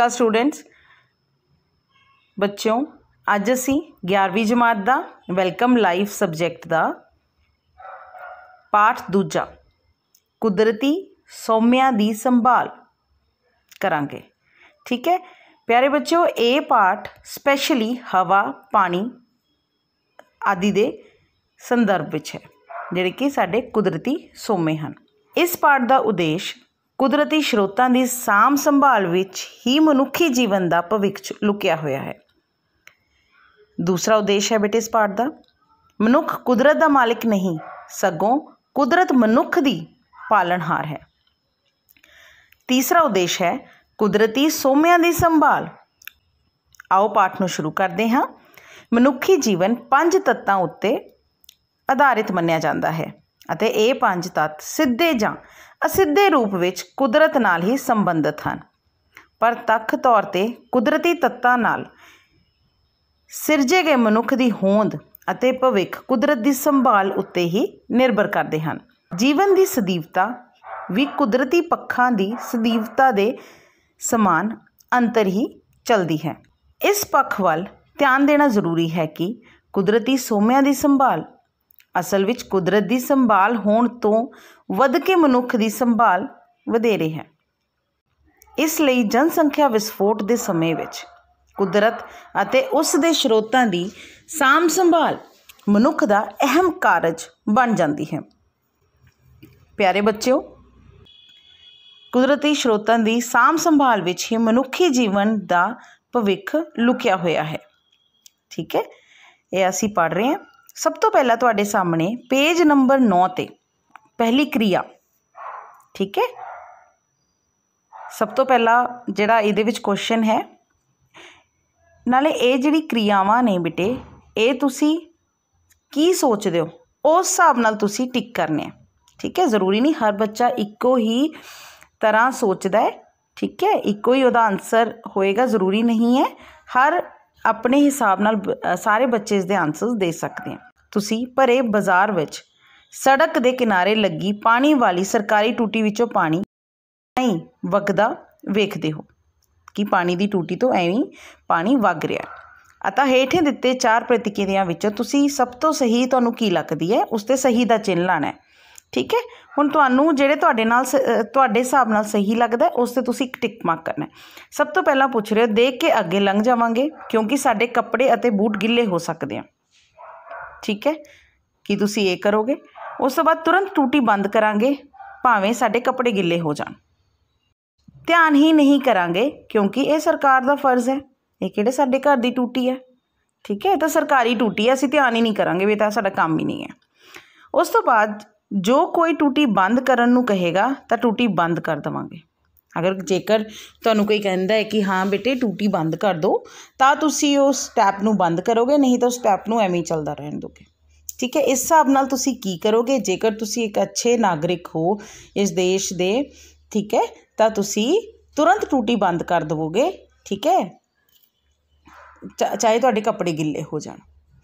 ਸਤਿ ਸਟੂਡੈਂਟਸ ਬੱਚਿਓ ਅੱਜ ਅਸੀਂ 11ਵੀਂ ਜਮਾਤ ਦਾ ਵੈਲਕਮ ਲਾਈਫ ਸਬਜੈਕਟ ਦਾ ਪਾਠ ਦੂਜਾ ਕੁਦਰਤੀ ਸੌਮਿਆਂ ਦੀ ਸੰਭਾਲ ਕਰਾਂਗੇ ਠੀਕ ਹੈ ਪਿਆਰੇ ਬੱਚਿਓ ਇਹ ਪਾਠ ਸਪੈਸ਼ਲੀ ਹਵਾ ਪਾਣੀ ਆਦਿ ਦੇ ਸੰਦਰਭ ਵਿੱਚ ਹੈ ਜਿਹੜੇ ਕਿ ਸਾਡੇ ਕੁਦਰਤੀ ਸੌਮੇ ਹਨ ਇਸ ਪਾਠ ਦਾ ਉਦੇਸ਼ ਕੁਦਰਤੀ ਸਰੋਤਾਂ ਦੀ ਸਾਮ ਸੰਭਾਲ ਵਿੱਚ ਹੀ ਮਨੁੱਖੀ ਜੀਵਨ ਦਾ ਭਵਿੱਖ ਲੁਕਿਆ ਹੋਇਆ ਹੈ ਦੂਸਰਾ ਉਦੇਸ਼ ਹੈ ਬੇਟੇ ਇਸ ਪਾਠ ਦਾ ਮਨੁੱਖ ਕੁਦਰਤ ਦਾ ਮਾਲਕ ਨਹੀਂ ਸਗੋਂ ਕੁਦਰਤ ਮਨੁੱਖ ਦੀ ਪਾਲਣਹਾਰ ਹੈ ਤੀਸਰਾ ਉਦੇਸ਼ ਹੈ ਕੁਦਰਤੀ ਸੋਮਿਆਂ ਦੀ ਸੰਭਾਲ ਆਓ ਪਾਠ ਨੂੰ ਸ਼ੁਰੂ ਕਰਦੇ ਹਾਂ ਮਨੁੱਖੀ ਜੀਵਨ ਪੰਜ ਤੱਤਾਂ ਉੱਤੇ ਆਧਾਰਿਤ ਮੰਨਿਆ ਜਾਂਦਾ ਹੈ ਅਤੇ ਇਹ ਪੰਜ ਤੱਤ ਸਿੱਧੇ ਜਾਂ ਅਸਿੱਧੇ ਰੂਪ ਵਿੱਚ ਕੁਦਰਤ ਨਾਲ ਹੀ ਸੰਬੰਧਿਤ ਹਨ ਪਰ ਤੱਖ ਤੌਰ ਤੇ ਕੁਦਰਤੀ ਤੱਤਾਂ ਨਾਲ ਸਿਰਜੇ ਗਏ ਮਨੁੱਖ ਦੀ ਹੋਂਦ ਅਤੇ ਭਵਿੱਖ ਕੁਦਰਤ ਦੀ ਸੰਭਾਲ ਉੱਤੇ ਹੀ ਨਿਰਭਰ ਕਰਦੇ ਹਨ ਜੀਵਨ ਦੀ ਸਦੀਵਤਾ ਵੀ ਕੁਦਰਤੀ ਪੱਖਾਂ ਦੀ ਸਦੀਵਤਾ ਦੇ ਸਮਾਨ ਅੰਤਰ ਹੀ ਚਲਦੀ ਹੈ ਇਸ ਪੱਖ ਵੱਲ ਧਿਆਨ ਦੇਣਾ ਜ਼ਰੂਰੀ ਹੈ ਕਿ ਕੁਦਰਤੀ ਸੋਮਿਆਂ ਦੀ ਸੰਭਾਲ ਅਸਲ ਵਿੱਚ ਕੁਦਰਤ ਦੀ ਸੰਭਾਲ ਹੋਣ ਤੋਂ ਵੱਧ ਕੇ ਮਨੁੱਖ ਦੀ ਸੰਭਾਲ ਵਧੇਰੇ ਹੈ ਇਸ ਲਈ ਜਨਸੰਖਿਆ ਵਿਸਫੋਟ ਦੇ ਸਮੇਂ ਵਿੱਚ ਕੁਦਰਤ ਅਤੇ ਉਸ ਦੇ ਸਰੋਤਾਂ ਦੀ ਸਾਮ ਸੰਭਾਲ ਮਨੁੱਖ ਦਾ ਅਹਿਮ ਕਾਰਜ ਬਣ ਜਾਂਦੀ ਹੈ ਪਿਆਰੇ ਬੱਚਿਓ ਕੁਦਰਤੀ ਸਰੋਤਾਂ ਦੀ ਸਾਮ ਸੰਭਾਲ ਵਿੱਚ ਹੀ ਮਨੁੱਖੀ ਜੀਵਨ ਦਾ ਭਵਿੱਖ ਲੁਕਿਆ ਹੋਇਆ ਹੈ ਠੀਕ ਹੈ ਇਹ ਅਸੀਂ ਪੜ ਰਹੇ ਹਾਂ ਸਭ ਤੋਂ ਪਹਿਲਾਂ ਤੁਹਾਡੇ ਸਾਹਮਣੇ ਪੇਜ ਨੰਬਰ 9 ਤੇ ਪਹਿਲੀ ਕਿਰਿਆ ਠੀਕ ਹੈ ਸਭ ਤੋਂ ਪਹਿਲਾਂ ਜਿਹੜਾ ਇਹਦੇ ਵਿੱਚ ਕੁਐਸਚਨ ਹੈ ਨਾਲੇ ਇਹ ਜਿਹੜੀ ਕਿਰਿਆਵਾਂ ਨੇ ਬਿਟੇ ਇਹ ਤੁਸੀਂ ਕੀ ਸੋਚਦੇ ਹੋ ਉਸ ਹਿਸਾਬ ਨਾਲ ਤੁਸੀਂ ਟਿਕ ਕਰਨੇ ਆ ਠੀਕ ਹੈ ਜ਼ਰੂਰੀ ਨਹੀਂ ਹਰ ਬੱਚਾ ਇੱਕੋ ਹੀ ਤਰ੍ਹਾਂ ਸੋਚਦਾ ਹੈ ਠੀਕ ਹੈ ਇੱਕੋ ਹੀ ਉਹਦਾ ਆਨਸਰ ਹੋਏਗਾ ਜ਼ਰੂਰੀ ਨਹੀਂ ਹੈ ਹਰ ਆਪਣੇ ਹਿਸਾਬ ਨਾਲ ਸਾਰੇ ਬੱਚੇ ਇਸ ਦੇ ਆਨਸਰਸ ਦੇ ਸਕਦੇ ਆ ਤੁਸੀਂ ਭਰੇ ਬਾਜ਼ਾਰ ਵਿੱਚ ਸੜਕ ਦੇ ਕਿਨਾਰੇ ਲੱਗੀ ਪਾਣੀ ਵਾਲੀ ਸਰਕਾਰੀ ਟੂਟੀ ਵਿੱਚੋਂ ਪਾਣੀ ਨਹੀਂ ਵਗਦਾ ਵੇਖਦੇ ਹੋ ਕਿ ਪਾਣੀ ਦੀ ਟੂਟੀ ਤੋਂ ਐਵੇਂ ਪਾਣੀ ਵਗ ਰਿਹਾ ਅਤਾ ਹੇਠੇ ਦਿੱਤੇ ਚਾਰ ਪ੍ਰਤੀਕਿਰਿਆ ਵਿੱਚੋਂ ਤੁਸੀਂ ਸਭ ਤੋਂ ਸਹੀ ਤੁਹਾਨੂੰ ਕੀ ਲੱਗਦੀ ਹੈ ਉਸ ਤੇ ਸਹੀ ਦਾ ਚਿੰਨ੍ਹ ਲਾਣਾ ਹੈ ਠੀਕ ਹੈ ਹੁਣ ਤੁਹਾਨੂੰ ਜਿਹੜੇ ਤੁਹਾਡੇ ਨਾਲ ਤੁਹਾਡੇ ਹਿਸਾਬ ਨਾਲ ਸਹੀ ਲੱਗਦਾ ਉਸ ਤੇ ਤੁਸੀਂ ਇੱਕ ਟਿਕ ਮਾਰਕ ਕਰਨਾ ਸਭ ਤੋਂ ਪਹਿਲਾਂ ਪੁੱਛ ਰਹੇ ਹੋ ਦੇਖ ਕੇ ਅੱਗੇ ਲੰਘ ਜਾਵਾਂਗੇ ਕਿਉਂਕਿ ਸਾਡੇ ਕੱਪੜੇ ਅਤੇ ਬੂਟ ਗਿੱਲੇ ਹੋ ਸਕਦੇ ਆ ਠੀਕ ਹੈ ਕੀ ਤੁਸੀਂ ਇਹ ਕਰੋਗੇ ਉਸ ਤੋਂ ਬਾਅਦ ਤੁਰੰਤ ਟੂਟੀ ਬੰਦ ਕਰਾਂਗੇ ਭਾਵੇਂ ਸਾਡੇ ਕੱਪੜੇ ਗਿੱਲੇ ਹੋ ਜਾਣ ਧਿਆਨ ਹੀ ਨਹੀਂ ਕਰਾਂਗੇ ਕਿਉਂਕਿ ਇਹ ਸਰਕਾਰ ਦਾ ਫਰਜ਼ ਹੈ ਇਹ ਕਿਹੜੇ ਸਾਡੇ ਘਰ ਦੀ ਟੂਟੀ ਹੈ ਠੀਕ ਹੈ ਇਹ ਤਾਂ ਸਰਕਾਰੀ ਟੂਟੀ ਹੈ ਅਸੀਂ ਧਿਆਨ ਹੀ ਨਹੀਂ ਕਰਾਂਗੇ ਵੀ ਤਾਂ ਸਾਡਾ ਕੰਮ ਹੀ ਨਹੀਂ ਹੈ ਉਸ ਤੋਂ ਬਾਅਦ ਜੋ ਕੋਈ ਟੂਟੀ ਬੰਦ ਕਰਨ ਨੂੰ ਕਹੇਗਾ ਤਾਂ ਟੂਟੀ ਬੰਦ ਕਰ ਦਵਾਂਗੇ ਅਗਰ ਜੇਕਰ ਤੁਹਾਨੂੰ ਕੋਈ ਕਹਿੰਦਾ ਹੈ ਕਿ ਹਾਂ ਬੇਟੇ ਟੂਟੀ ਬੰਦ ਕਰ ਦਿਓ ਤਾਂ ਤੁਸੀਂ ਉਸ ਸਟੈਪ ਨੂੰ ਬੰਦ ਕਰੋਗੇ ਨਹੀਂ ਤਾਂ ਉਸ ਸਟੈਪ ਨੂੰ ਐਵੇਂ ਹੀ ਚੱਲਦਾ ਰਹਿਣ ਦੋਗੇ ਠੀਕ ਹੈ ਇਸ ਹਿਸਾਬ ਨਾਲ ਤੁਸੀਂ ਕੀ ਕਰੋਗੇ ਜੇਕਰ ਤੁਸੀਂ ਇੱਕ ਅੱਛੇ ਨਾਗਰਿਕ ਹੋ ਇਸ ਦੇਸ਼ ਦੇ ਠੀਕ ਹੈ ਤਾਂ ਤੁਸੀਂ ਤੁਰੰਤ ਟੂਟੀ ਬੰਦ ਕਰ ਦਵੋਗੇ ਠੀਕ ਹੈ ਚਾਹੇ ਤੁਹਾਡੇ ਕੱਪੜੇ ਗਿੱਲੇ ਹੋ ਜਾਣ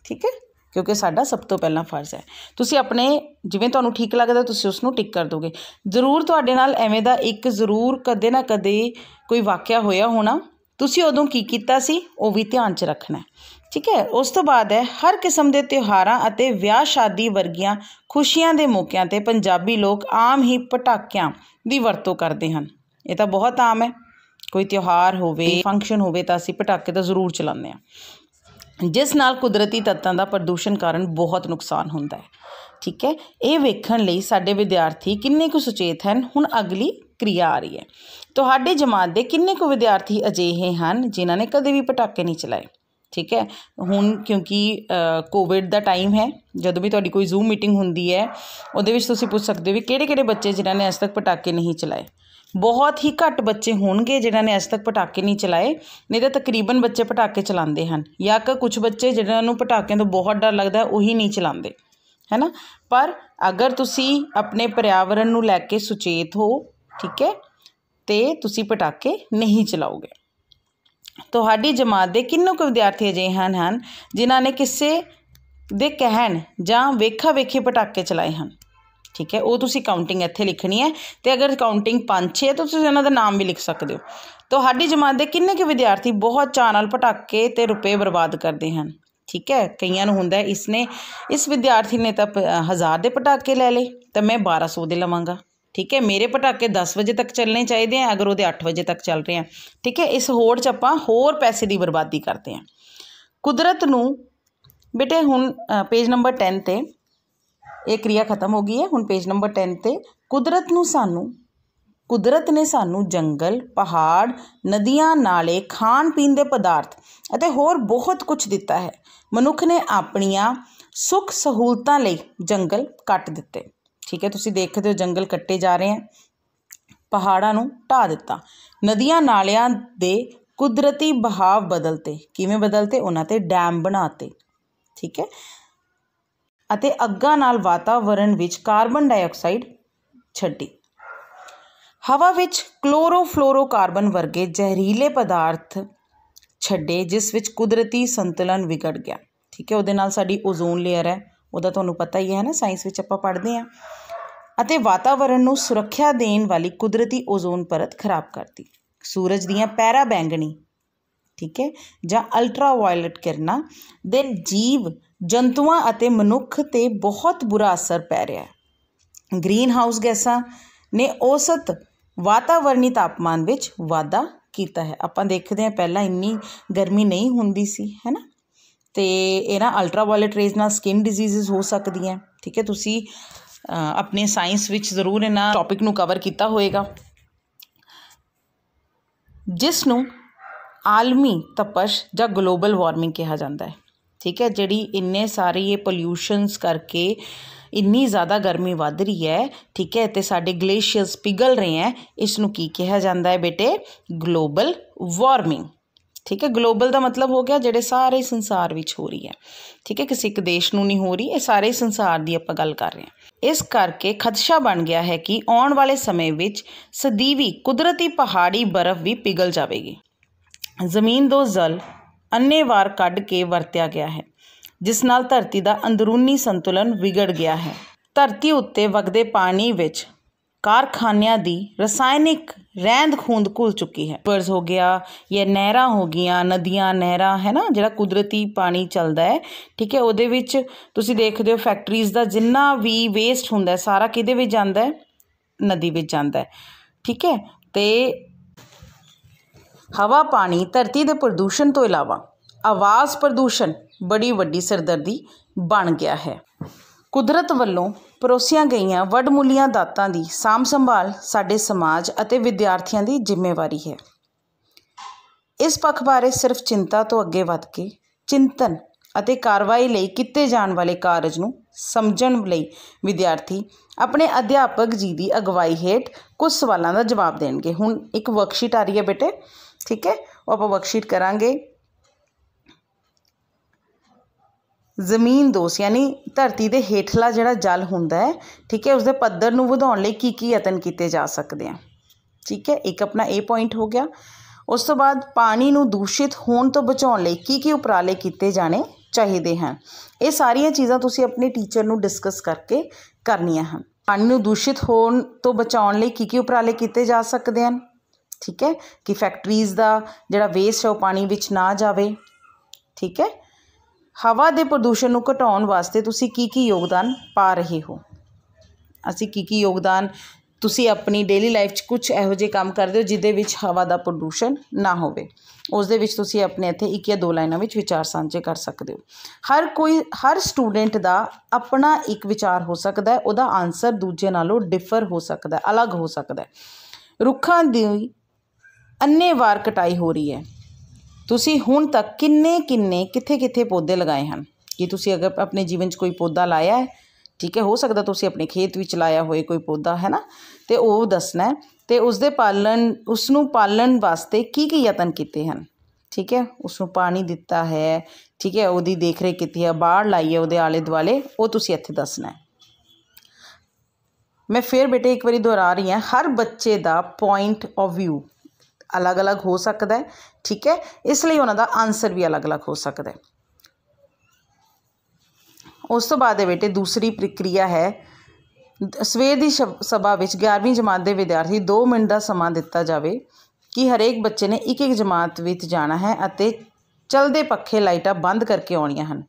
ਠੀਕ ਹੈ ਕਿਉਂਕਿ ਸਾਡਾ ਸਭ ਤੋਂ ਪਹਿਲਾਂ ਫਰਜ਼ ਹੈ ਤੁਸੀਂ ਆਪਣੇ ਜਿਵੇਂ ਤੁਹਾਨੂੰ ਠੀਕ ਲੱਗਦਾ ਤੁਸੀਂ ਉਸ ਨੂੰ ਟਿਕ ਕਰ ਦੋਗੇ ਜ਼ਰੂਰ ਤੁਹਾਡੇ ਨਾਲ ਐਵੇਂ ਦਾ ਇੱਕ ਜ਼ਰੂਰ ਕਦੇ ਨਾ ਕਦੇ ਕੋਈ ਵਾਕਿਆ ਹੋਇਆ ਹੋਣਾ ਤੁਸੀਂ ਉਦੋਂ ਕੀ ਕੀਤਾ ਸੀ ਉਹ ਵੀ ਧਿਆਨ 'ਚ ਰੱਖਣਾ ਠੀਕ ਹੈ ਉਸ ਤੋਂ ਬਾਅਦ ਹੈ ਹਰ ਕਿਸਮ ਦੇ ਤਿਉਹਾਰਾਂ ਅਤੇ ਵਿਆਹ ਸ਼ਾਦੀ ਵਰਗੀਆਂ ਖੁਸ਼ੀਆਂ ਦੇ ਮੌਕਿਆਂ ਤੇ ਪੰਜਾਬੀ ਲੋਕ ਆਮ ਹੀ ਪਟਾਕਿਆਂ ਦੀ ਵਰਤੋਂ ਕਰਦੇ ਹਨ ਇਹ ਤਾਂ ਬਹੁਤ ਆਮ ਹੈ ਕੋਈ ਤਿਉਹਾਰ ਹੋਵੇ ਫੰਕਸ਼ਨ ਹੋਵੇ ਤਾਂ ਅਸੀਂ ਪਟਾਕੇ ਤਾਂ ਜ਼ਰੂਰ ਚਲਾਉਂਦੇ ਆ ਜਿਸ ਨਾਲ ਕੁਦਰਤੀ ਤੱਤਾਂ ਦਾ ਪ੍ਰਦੂਸ਼ਣ ਕਾਰਨ ਬਹੁਤ ਨੁਕਸਾਨ ਹੁੰਦਾ ਹੈ ਠੀਕ ਹੈ ਇਹ ਵੇਖਣ ਲਈ ਸਾਡੇ ਵਿਦਿਆਰਥੀ ਕਿੰਨੇ ਕੁ ਸੁਚੇਤ ਹਨ ਹੁਣ ਅਗਲੀ ਕਿਰਿਆ ਆ ਰਹੀ ਹੈ ਤੁਹਾਡੇ ਜਮਾਤ ਦੇ ਕਿੰਨੇ ਕੁ ਵਿਦਿਆਰਥੀ ਅਜਿਹੇ ਹਨ ਜਿਨ੍ਹਾਂ ਨੇ ਕਦੇ ਵੀ ਪਟਾਕੇ ਨਹੀਂ ਚਲਾਏ ਠੀਕ ਹੈ ਹੁਣ ਕਿਉਂਕਿ ਕੋਵਿਡ ਦਾ ਟਾਈਮ ਹੈ ਜਦੋਂ ਵੀ ਤੁਹਾਡੀ ਕੋਈ ਜ਼ੂਮ ਮੀਟਿੰਗ ਹੁੰਦੀ ਹੈ ਉਹਦੇ ਵਿੱਚ ਤੁਸੀਂ ਪੁੱਛ ਸਕਦੇ ਹੋ ਵੀ ਕਿਹੜੇ ਕਿਹੜੇ ਬੱਚੇ ਜਿਨ੍ਹਾਂ ਨੇ ਅਜੇ ਤੱਕ ਪਟਾਕੇ ਨਹੀਂ ਚਲਾਏ ਬਹੁਤ ਹੀ ਘੱਟ ਬੱਚੇ ਹੋਣਗੇ ਜਿਨ੍ਹਾਂ ਨੇ ਅਜ ਤੱਕ ਪਟਾਕੇ ਨਹੀਂ ਚਲਾਏ ਨਹੀਂ ਤਾਂ ਤਕਰੀਬਨ ਬੱਚੇ ਪਟਾਕੇ ਚਲਾਉਂਦੇ ਹਨ ਜਾਂ ਕਿ ਕੁਝ ਬੱਚੇ ਜਿਨ੍ਹਾਂ ਨੂੰ ਪਟਾਕਿਆਂ ਤੋਂ ਬਹੁਤ ਡਰ ਲੱਗਦਾ ਉਹੀ ਨਹੀਂ ਚਲਾਉਂਦੇ ਹੈਨਾ ਪਰ ਅਗਰ ਤੁਸੀਂ ਆਪਣੇ ਪਰਿਆਵਰਣ ਨੂੰ ਲੈ ਕੇ ਸੁਚੇਤ ਹੋ ਠੀਕ ਹੈ ਤੇ ਤੁਸੀਂ ਪਟਾਕੇ ਨਹੀਂ ਚਲਾਓਗੇ ਤੁਹਾਡੀ ਜਮਾਤ ਦੇ ਕਿੰਨੋਂ ਕੁ ਵਿਦਿਆਰਥੀ ਅਜੇ ਹਨ ਹਨ ਜਿਨ੍ਹਾਂ ਨੇ ਕਿਸੇ ਦੇ ਕਹਿਣ ਜਾਂ ਵੇਖਾ ਵੇਖੇ ਪਟਾਕੇ ਚਲਾਏ ਹਨ ਠੀਕ ਹੈ ਉਹ ਤੁਸੀਂ ਕਾਊਂਟਿੰਗ ਇੱਥੇ ਲਿਖਣੀ ਹੈ ਤੇ ਅਗਰ ਕਾਊਂਟਿੰਗ 5-6 ਹੈ ਤਾਂ ਤੁਸੀਂ ਇਹਨਾਂ ਦਾ ਨਾਮ ਵੀ ਲਿਖ ਸਕਦੇ ਹੋ ਤੁਹਾਡੀ ਜਮਾਤ ਦੇ ਕਿੰਨੇ ਕੁ ਵਿਦਿਆਰਥੀ ਬਹੁਤ ਚਾਹ ਨਾਲ ਪਟਾਕੇ ਤੇ ਰੁਪਏ ਬਰਬਾਦ ਕਰਦੇ ਹਨ ਠੀਕ ਹੈ ਕਈਆਂ ਨੂੰ ਹੁੰਦਾ ਇਸਨੇ ਇਸ ਵਿਦਿਆਰਥੀ ਨੇ ਤਾਂ 1000 ਦੇ ਪਟਾਕੇ ਲੈ ਲਏ ਤਾਂ ਮੈਂ 1200 ਦੇ ਲਵਾਂਗਾ ਠੀਕ ਹੈ ਮੇਰੇ ਪਟਾਕੇ 10 ਵਜੇ ਤੱਕ ਚੱਲਣੇ ਚਾਹੀਦੇ ਆ ਅਗਰ ਉਹਦੇ 8 ਵਜੇ ਤੱਕ ਚੱਲ ਰਹੇ ਆ ਠੀਕ ਹੈ ਇਸ ਹੋੜ 'ਚ ਆਪਾਂ ਹੋਰ ਪੈਸੇ ਦੀ ਬਰਬਾਦੀ ਕਰਦੇ ਆ ਕੁਦਰਤ ਨੂੰ ਬੇਟੇ ਹੁਣ ਪੇਜ ਨੰਬਰ 10 ਤੇ ਇਹ ਕਿਰਿਆ ਖਤਮ ਹੋ ਗਈ ਹੈ ਹੁਣ ਪੇਜ ਨੰਬਰ 10 ਤੇ ਕੁਦਰਤ ਨੂੰ ਸਾਨੂੰ ਕੁਦਰਤ ਨੇ ਸਾਨੂੰ ਜੰਗਲ ਪਹਾੜ ਨਦੀਆਂ ਨਾਲੇ ਖਾਣ ਪੀਣ ਦੇ ਪਦਾਰਥ ਅਤੇ ਹੋਰ ਬਹੁਤ ਕੁਝ ਦਿੱਤਾ ਹੈ ਮਨੁੱਖ ਨੇ ਆਪਣੀਆਂ ਸੁੱਖ ਸਹੂਲਤਾਂ ਲਈ ਜੰਗਲ ਕੱਟ ਦਿੱਤੇ ਠੀਕ ਹੈ ਤੁਸੀਂ ਦੇਖਦੇ ਹੋ ਜੰਗਲ ਕੱਟੇ ਜਾ ਰਹੇ ਹਨ ਪਹਾੜਾਂ ਨੂੰ ਢਾ ਦਿੱਤਾ ਨਦੀਆਂ ਨਾਲਿਆਂ ਦੇ ਕੁਦਰਤੀ ਬਹਾਵ ਬਦਲਤੇ ਕਿਵੇਂ ਬਦਲਤੇ ਉਹਨਾਂ ਤੇ ਡੈਮ ਬਣਾਤੇ ਠੀਕ ਹੈ ਅਤੇ ਅੱਗਾਂ ਨਾਲ ਵਾਤਾਵਰਣ ਵਿੱਚ ਕਾਰਬਨ ਡਾਈਆਕਸਾਈਡ ਛੱਡੀ ਹਵਾ ਵਿੱਚ ਕਲੋਰੋਫਲੋਰੋਕਾਰਬਨ ਵਰਗੇ ਜ਼ਹਿਰੀਲੇ ਪਦਾਰਥ ਛੱਡੇ ਜਿਸ ਵਿੱਚ ਕੁਦਰਤੀ ਸੰਤੁਲਨ ਵਿਗੜ ਗਿਆ ਠੀਕ ਹੈ ਉਹਦੇ ਨਾਲ ਸਾਡੀ ਓਜ਼ੋਨ ਲੇਅਰ ਹੈ ਉਹਦਾ ਤੁਹਾਨੂੰ ਪਤਾ ਹੀ ਹੈ ਨਾ ਸਾਇੰਸ ਵਿੱਚ ਆਪਾਂ ਪੜ੍ਹਦੇ ਆ ਅਤੇ ਵਾਤਾਵਰਣ ਨੂੰ ਸੁਰੱਖਿਆ ਦੇਣ ਵਾਲੀ ਕੁਦਰਤੀ ਓਜ਼ੋਨ ਪਰਤ ਖਰਾਬ ਕਰਤੀ ਸੂਰਜ ਦੀਆਂ ਪੈਰਾ ਬੈਂਗਣੀ ਠੀਕ ਹੈ ਜਾਂ ਅਲਟਰਾ ਵਾਇਲਟ ਕਿਰਨਾਂ ਦੈਨ ਜੀਵ ਜੰਤੂਆਂ ਅਤੇ ਮਨੁੱਖ ਤੇ ਬਹੁਤ ਬੁਰਾ ਅਸਰ ਪੈ ਰਿਹਾ ਹੈ ਗ੍ਰੀਨ ਹਾਊਸ ਗੈਸਾਂ ਨੇ ਔਸਤ ਵਾਤਾਵਰਣੀ ਤਾਪਮਾਨ ਵਿੱਚ ਵਾਧਾ ਕੀਤਾ ਹੈ ਆਪਾਂ ਦੇਖਦੇ ਹਾਂ ਪਹਿਲਾਂ ਇੰਨੀ ਗਰਮੀ ਨਹੀਂ ਹੁੰਦੀ ਸੀ ਹੈਨਾ ਤੇ ਇਹ ਨਾ ਅਲਟਰਾਵਾਇਲਟ ਰੇਜ਼ ਨਾਲ ਸਕਿਨ ਡਿਜ਼ੀਜ਼ਸ ਹੋ ਸਕਦੀਆਂ ਠੀਕ ਹੈ ਤੁਸੀਂ ਆਪਣੇ ਸਾਇੰਸ ਵਿੱਚ ਜ਼ਰੂਰ ਇਹਨਾਂ ਟੌਪਿਕ ਨੂੰ ਕਵਰ ਕੀਤਾ ਹੋਵੇਗਾ ਜਿਸ ਨੂੰ ਆਲਮੀ ਤਪਸ਼ ਜਾਂ ਗਲੋਬਲ ਵਾਰਮਿੰਗ ਕਿਹਾ ਜਾਂਦਾ ਹੈ ਠੀਕ ਹੈ ਜਿਹੜੀ ਇੰਨੇ ਸਾਰੇ ਇਹ ਪੋਲਿਊਸ਼ਨਸ ਕਰਕੇ ਇੰਨੀ ਜ਼ਿਆਦਾ ਗਰਮੀ ਵੱਧ ਰਹੀ ਹੈ ਠੀਕ ਹੈ ਤੇ ਸਾਡੇ ਗਲੇਸ਼ੀਅਰਸ ਪਿਘਲ ਰਹੇ ਹੈ ਇਸ ਨੂੰ ਕੀ ਕਿਹਾ ਜਾਂਦਾ ਹੈ ਬੇਟੇ ਗਲੋਬਲ ਵਾਰਮਿੰਗ ਠੀਕ ਹੈ ਗਲੋਬਲ ਦਾ ਮਤਲਬ ਹੋ ਗਿਆ ਜਿਹੜੇ ਸਾਰੇ ਸੰਸਾਰ ਵਿੱਚ ਹੋ ਰਹੀ ਹੈ ਠੀਕ ਹੈ ਕਿਸੇ ਇੱਕ ਦੇਸ਼ ਨੂੰ ਨਹੀਂ ਹੋ ਰਹੀ ਇਹ ਸਾਰੇ ਸੰਸਾਰ ਦੀ ਆਪਾਂ ਗੱਲ ਕਰ ਰਹੇ ਹਾਂ ਇਸ ਕਰਕੇ ਖਦਸ਼ਾ ਬਣ ਗਿਆ ਹੈ ਕਿ ਆਉਣ ਵਾਲੇ ਸਮੇਂ ਵਿੱਚ ਸਦੀਵੀ ਕੁਦਰਤੀ ਪਹਾੜੀ ਬਰਫ਼ ਵੀ ਪਿਘਲ ਜਾਵੇਗੀ ਜ਼ਮੀਨ ਤੋਂ ਜ਼ਲ ਵਾਰ ਕੱਢ ਕੇ ਵਰਤਿਆ ਗਿਆ ਹੈ ਜਿਸ ਨਾਲ ਧਰਤੀ ਦਾ ਅੰਦਰੂਨੀ ਸੰਤੁਲਨ ਵਿਗੜ ਗਿਆ ਹੈ ਧਰਤੀ ਉੱਤੇ ਵਗਦੇ ਪਾਣੀ ਵਿੱਚ ਕਾਰਖਾਨਿਆਂ ਦੀ ਰਸਾਇਣਿਕ ਰਹਿੰਦ ਖੂੰਦ ਘੁਲ ਚੁੱਕੀ ਹੈ ਬਰਜ਼ ਹੋ ਗਿਆ ਇਹ ਨਹਿਰਾਂ ਹੋ ਗਈਆਂ ਨਦੀਆਂ ਨਹਿਰਾਂ ਹੈ ਨਾ ਜਿਹੜਾ ਕੁਦਰਤੀ ਪਾਣੀ ਚੱਲਦਾ ਹੈ ਠੀਕ ਹੈ ਉਹਦੇ ਵਿੱਚ ਤੁਸੀਂ ਦੇਖਦੇ ਹੋ ਫੈਕਟਰੀਜ਼ ਦਾ ਜਿੰਨਾ ਵੀ ਵੇਸਟ ਹੁੰਦਾ ਸਾਰਾ ਕਿਹਦੇ ਵਿੱਚ ਜਾਂਦਾ ਹੈ ਨਦੀ ਵਿੱਚ ਜਾਂਦਾ ਹੈ ਠੀਕ ਹੈ ਤੇ ਹਵਾ ਪਾਣੀ ਧਰਤੀ ਦੇ ਪ੍ਰਦੂਸ਼ਣ ਤੋਂ ਇਲਾਵਾ ਆਵਾਜ਼ ਪ੍ਰਦੂਸ਼ਣ ਬੜੀ ਵੱਡੀ ਸਰਦਰਦੀ ਬਣ ਗਿਆ ਹੈ ਕੁਦਰਤ ਵੱਲੋਂ ਪਰੋਸੀਆਂ ਗਈਆਂ ਵੱਡਮੁੱਲੀਆਂ ਦਾਤਾਂ ਦੀ ਸਾਂਭ ਸੰਭਾਲ ਸਾਡੇ ਸਮਾਜ ਅਤੇ ਵਿਦਿਆਰਥੀਆਂ ਦੀ ਜ਼ਿੰਮੇਵਾਰੀ ਹੈ ਇਸ ਪੱਖ ਬਾਰੇ ਸਿਰਫ ਚਿੰਤਾ ਤੋਂ ਅੱਗੇ ਵਧ ਕੇ ਚਿੰਤਨ ਅਤੇ ਕਾਰਵਾਈ ਲਈ ਕੀਤੇ ਜਾਣ ਵਾਲੇ ਕਾਰਜ ਨੂੰ ਸਮਝਣ ਲਈ ਵਿਦਿਆਰਥੀ ਆਪਣੇ ਅਧਿਆਪਕ ਜੀ ਦੀ ਅਗਵਾਈ ਹੇਠ ਕੁਝ ਸਵਾਲਾਂ ਦਾ ਜਵਾਬ ਦੇਣਗੇ ਹੁਣ ਇੱਕ ਵਰਕਸ਼ੀਟ ਆ ਰਹੀ ਹੈ ਬੇਟੇ ਠੀਕ ਹੈ ਉਹ ਆਪਾਂ ਵਰਕਸ਼ੀਟ ਕਰਾਂਗੇ ਜ਼ਮੀਨ ਦੋਸ ਯਾਨੀ ਧਰਤੀ ਦੇ ਹੇਠਲਾ ਜਿਹੜਾ ਜਲ ਹੁੰਦਾ ਹੈ ਠੀਕ ਹੈ ਉਸ ਦੇ ਪੱਧਰ ਨੂੰ ਵਧਾਉਣ ਲਈ ਕੀ ਕੀ ਯਤਨ ਕੀਤੇ ਜਾ ਸਕਦੇ ਆ ਠੀਕ ਹੈ ਇੱਕ ਆਪਣਾ ਇਹ ਪੁਆਇੰਟ ਹੋ ਗਿਆ ਉਸ ਤੋਂ ਬਾਅਦ ਪਾਣੀ ਨੂੰ ਦੂਸ਼ਿਤ ਹੋਣ ਤੋਂ ਬਚਾਉਣ ਲਈ ਕੀ ਕੀ ਉਪਰਾਲੇ ਕੀਤੇ ਜਾਣੇ ਚਾਹੀਦੇ ਹਨ ਇਹ ਸਾਰੀਆਂ ਚੀਜ਼ਾਂ ਤੁਸੀਂ ਆਪਣੇ ਟੀਚਰ ਨੂੰ ਡਿਸਕਸ ਕਰਕੇ ਕਰਨੀਆਂ ਹਨ ਪਾਣੀ ਨੂੰ ਦੂਸ਼ਿਤ ਹੋਣ ਤੋਂ ਬਚਾਉਣ ਲਈ ਕੀ ਕੀ ਉਪਰਾਲੇ ਕੀਤੇ ਜਾ ਸਕਦੇ ਹਨ ਠੀਕ ਹੈ ਕਿ ਫੈਕਟਰੀਜ਼ ਦਾ ਜਿਹੜਾ ਵੇਸਟ ਹੈ ਉਹ ਪਾਣੀ ਵਿੱਚ ਨਾ ਜਾਵੇ ਠੀਕ ਹੈ ਹਵਾ ਦੇ ਪ੍ਰਦੂਸ਼ਣ ਨੂੰ ਘਟਾਉਣ ਵਾਸਤੇ ਤੁਸੀਂ ਕੀ ਕੀ ਯੋਗਦਾਨ ਪਾ ਰਹੇ ਹੋ ਅਸੀਂ ਕੀ ਕੀ ਯੋਗਦਾਨ ਤੁਸੀਂ ਆਪਣੀ ਡੇਲੀ ਲਾਈਫ 'ਚ ਕੁਝ ਇਹੋ ਜਿਹੇ ਕੰਮ ਕਰਦੇ ਹੋ ਜਿਦੇ ਵਿੱਚ ਹਵਾ ਦਾ ਪ੍ਰਦੂਸ਼ਣ ਨਾ ਹੋਵੇ ਉਸ ਦੇ ਵਿੱਚ ਤੁਸੀਂ ਆਪਣੇ ਇੱਥੇ ਇੱਕ ਜਾਂ ਦੋ ਲਾਈਨਾਂ ਵਿੱਚ ਵਿਚਾਰ ਸਾਂਝੇ ਕਰ ਸਕਦੇ ਹੋ ਹਰ ਕੋਈ ਹਰ ਸਟੂਡੈਂਟ ਦਾ ਆਪਣਾ ਇੱਕ ਵਿਚਾਰ ਹੋ ਸਕਦਾ ਹੈ ਉਹਦਾ ਆਨਸਰ ਦੂਜੇ ਨਾਲੋਂ ਡਿਫਰ ਹੋ ਸਕਦਾ ਹੈ ਅਲੱਗ ਹੋ ਸਕਦਾ ਹੈ ਰੁੱਖਾਂ ਦੀ ਅੰਨੇ ਵਾਰ ਕਟਾਈ ਹੋ ਰਹੀ ਹੈ ਤੁਸੀਂ ਹੁਣ ਤੱਕ ਕਿੰਨੇ ਕਿੰਨੇ ਕਿੱਥੇ ਕਿੱਥੇ ਪੌਦੇ ਲਗਾਏ ਹਨ ਕਿ ਤੁਸੀਂ ਅਗਰ ਆਪਣੇ ਜੀਵਨ 'ਚ ਕੋਈ ਪੌਦਾ ਲਾਇਆ ਹੈ ਠੀਕ ਹੈ ਹੋ ਸਕਦਾ ਤੁਸੀਂ ਆਪਣੇ ਖੇਤ ਵਿੱਚ ਲਾਇਆ ਹੋਏ ਕੋਈ ਪੌਦਾ ਹੈ ਨਾ ਤੇ ਉਹ ਦੱਸਣਾ ਤੇ ਉਸ ਦੇ ਪਾਲਣ ਉਸ ਨੂੰ ਪਾਲਣ ਵਾਸਤੇ ਕੀ ਕੀ ਯਤਨ ਕੀਤੇ ਹਨ ਠੀਕ ਹੈ ਉਸ ਨੂੰ ਪਾਣੀ ਦਿੱਤਾ ਹੈ ਠੀਕ ਹੈ ਉਹਦੀ ਦੇਖਰੇਖ ਕੀਤੀ ਹੈ ਬਾੜ ਲਾਈ ਹੈ ਉਹਦੇ ਆਲੇ ਦੁਆਲੇ ਉਹ ਤੁਸੀਂ ਇੱਥੇ ਦੱਸਣਾ ਹੈ ਮੈਂ ਫੇਰ ਬੇਟੇ ਇੱਕ ਵਾਰੀ ਦੁਹਰਾ ਰਹੀ ਹਾਂ ਹਰ ਬੱਚੇ ਦਾ ਪੁਆਇੰਟ ਆਫ View ਅਲੱਗ-ਅਲੱਗ ਹੋ ਸਕਦਾ ਹੈ ਠੀਕ ਹੈ ਇਸ ਲਈ ਉਹਨਾਂ ਦਾ ਆਨਸਰ ਵੀ ਅਲੱਗ-ਅਲੱਗ ਹੋ ਸਕਦਾ ਹੈ ਉਸ ਤੋਂ ਬਾਅਦ ਬੇਟੇ ਦੂਸਰੀ ਪ੍ਰਕਿਰਿਆ ਹੈ ਸਵੇਰ ਦੀ ਸਭਾ ਵਿੱਚ 11ਵੀਂ ਜਮਾਤ ਦੇ ਵਿਦਿਆਰਥੀ 2 ਮਿੰਟ ਦਾ ਸਮਾਂ ਦਿੱਤਾ ਜਾਵੇ ਕਿ ਹਰੇਕ ਬੱਚੇ ਨੇ ਇੱਕ ਇੱਕ ਜਮਾਤ ਵਿੱਚ ਜਾਣਾ ਹੈ ਅਤੇ ਚਲਦੇ ਪੱਖੇ ਲਾਈਟਾਂ ਬੰਦ ਕਰਕੇ ਆਉਣੀਆਂ ਹਨ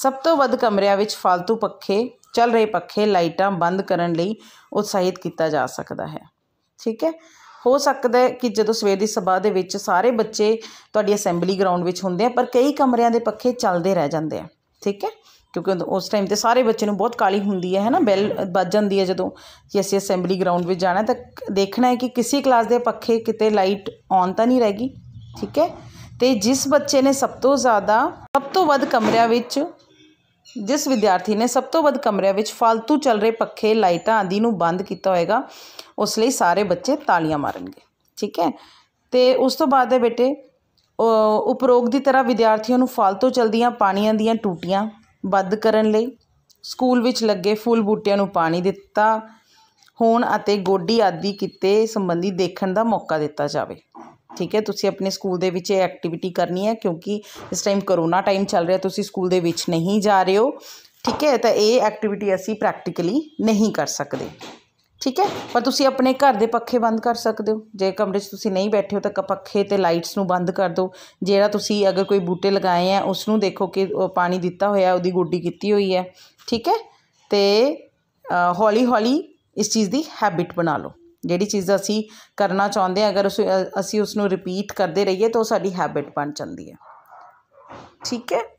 ਸਭ ਤੋਂ ਵੱਧ ਕਮਰਿਆਂ ਵਿੱਚ ਫालतू ਪੱਖੇ ਚੱਲ ਰਹੇ ਪੱਖੇ ਲਾਈਟਾਂ ਬੰਦ ਕਰਨ ਲਈ ਉਤਸ਼ਾਹਿਤ ਕੀਤਾ ਜਾ ਸਕਦਾ ਹੈ ਠੀਕ ਹੈ ਹੋ ਸਕਦਾ ਹੈ ਕਿ ਜਦੋਂ ਸਵੇਰ ਦੀ ਸਭਾ ਦੇ ਵਿੱਚ ਸਾਰੇ ਬੱਚੇ ਤੁਹਾਡੀ ਅਸੈਂਬਲੀ ਗਰਾਊਂਡ ਵਿੱਚ ਹੁੰਦੇ ਆ ਪਰ ਕਈ ਕਮਰਿਆਂ ਦੇ ਪੱਖੇ ਚੱਲਦੇ ਰਹਿ ਜਾਂਦੇ ਆ ਠੀਕ ਹੈ ਕਿਉਂਕਿ ਉਸ ਟਾਈਮ ਤੇ ਸਾਰੇ ਬੱਚੇ ਨੂੰ ਬਹੁਤ ਕਾਲੀ ਹੁੰਦੀ ਹੈ ਹੈਨਾ ਬੈਲ ਵੱਜ ਜਾਂਦੀ ਹੈ ਜਦੋਂ ਕਿ ਅਸੀਂ ਅਸੈਂਬਲੀ ਗਰਾਊਂਡ ਵਿੱਚ ਜਾਣਾ ਤਾਂ ਦੇਖਣਾ ਹੈ ਕਿ ਕਿਸੇ ਕਲਾਸ ਦੇ ਪੱਖੇ ਕਿਤੇ ਲਾਈਟ ਔਨ ਤਾਂ ਨਹੀਂ ਰਹੇਗੀ ਠੀਕ ਹੈ ਤੇ ਜਿਸ ਬੱਚੇ ਨੇ ਸਭ ਤੋਂ ਜ਼ਿਆਦਾ ਸਭ ਤੋਂ ਵੱਧ ਕਮਰਿਆਂ ਵਿੱਚ ਜਿਸ ਵਿਦਿਆਰਥੀ ਨੇ ਸਭ ਤੋਂ ਵੱਧ ਕਮਰਿਆਂ ਵਿੱਚ ਫालतू ਚੱਲ ਰਹੇ ਪੱਖੇ ਲਾਈਟਾਂ ਆਦਿ ਨੂੰ ਬੰਦ ਕੀਤਾ ਹੋਏਗਾ ਉਸ ਲਈ ਸਾਰੇ ਬੱਚੇ ਤਾਲੀਆਂ ਮਾਰਨਗੇ ਠੀਕ ਹੈ ਤੇ ਉਸ ਤੋਂ ਬਾਅਦ ਹੈ ਬੇਟੇ ਉਪਰੋਗ ਦੀ ਤਰ੍ਹਾਂ ਵਿਦਿਆਰਥੀਆਂ ਨੂੰ ਫालतू ਚਲਦੀਆਂ ਪਾਣੀਆਂ ਦੀਆਂ ਟੂਟੀਆਂ ਬੰਦ ਕਰਨ ਲਈ ਸਕੂਲ ਵਿੱਚ ਲੱਗੇ ਫੁੱਲ ਬੂਟਿਆਂ ਨੂੰ ਪਾਣੀ ਦਿੱਤਾ ਹੋਣ ਅਤੇ ਗੋਡੀ ਆਦਿ ਕਿਤੇ ਸੰਬੰਧੀ ਦੇਖਣ ਦਾ ਮੌਕਾ ਦਿੱਤਾ ਜਾਵੇ ਠੀਕ ਹੈ ਤੁਸੀਂ ਆਪਣੇ ਸਕੂਲ ਦੇ ਵਿੱਚ ਇਹ ਐਕਟੀਵਿਟੀ ਕਰਨੀ ਹੈ ਕਿਉਂਕਿ ਇਸ ਟਾਈਮ ਕਰੋਨਾ ਟਾਈਮ ਚੱਲ ਰਿਹਾ ਤੁਸੀਂ ਸਕੂਲ ਦੇ ਵਿੱਚ ਨਹੀਂ ਜਾ ਰਹੇ ਹੋ ਠੀਕ ਹੈ ਤਾਂ ਇਹ ਐਕਟੀਵਿਟੀ ਅਸੀਂ ਪ੍ਰੈਕਟੀਕਲੀ ਨਹੀਂ ਕਰ ਸਕਦੇ ਠੀਕ ਹੈ ਪਰ ਤੁਸੀਂ ਆਪਣੇ ਘਰ ਦੇ ਪੱਖੇ ਬੰਦ ਕਰ ਸਕਦੇ ਹੋ ਜੇ ਕਮਰੇ 'ਚ ਤੁਸੀਂ ਨਹੀਂ ਬੈਠੇ ਹੋ ਤਾਂ ਪੱਖੇ ਤੇ ਲਾਈਟਸ ਨੂੰ ਬੰਦ ਕਰ ਦਿਓ ਜਿਹੜਾ ਤੁਸੀਂ ਅਗਰ ਕੋਈ ਬੂਟੇ ਲਗਾਏ ਆ ਉਸ ਨੂੰ ਦੇਖੋ ਕਿ ਪਾਣੀ ਦਿੱਤਾ ਹੋਇਆ ਉਹਦੀ ਗੋਡੀ ਕੀਤੀ ਹੋਈ ਹੈ ਠੀਕ ਹੈ ਤੇ ਹੌਲੀ ਹੌਲੀ ਇਸ ਚੀਜ਼ ਦੀ ਹੈਬਿਟ ਬਣਾ ਲਓ ਜਿਹੜੀ ਚੀਜ਼ ਅਸੀਂ ਕਰਨਾ ਚਾਹੁੰਦੇ ਆ ਅਗਰ ਉਸ ਅਸੀਂ ਉਸ ਨੂੰ ਰਿਪੀਟ ਕਰਦੇ ਰਹੀਏ ਤਾਂ ਉਹ ਸਾਡੀ ਹੈਬਿਟ ਬਣ ਜਾਂਦੀ ਹੈ ਠੀਕ ਹੈ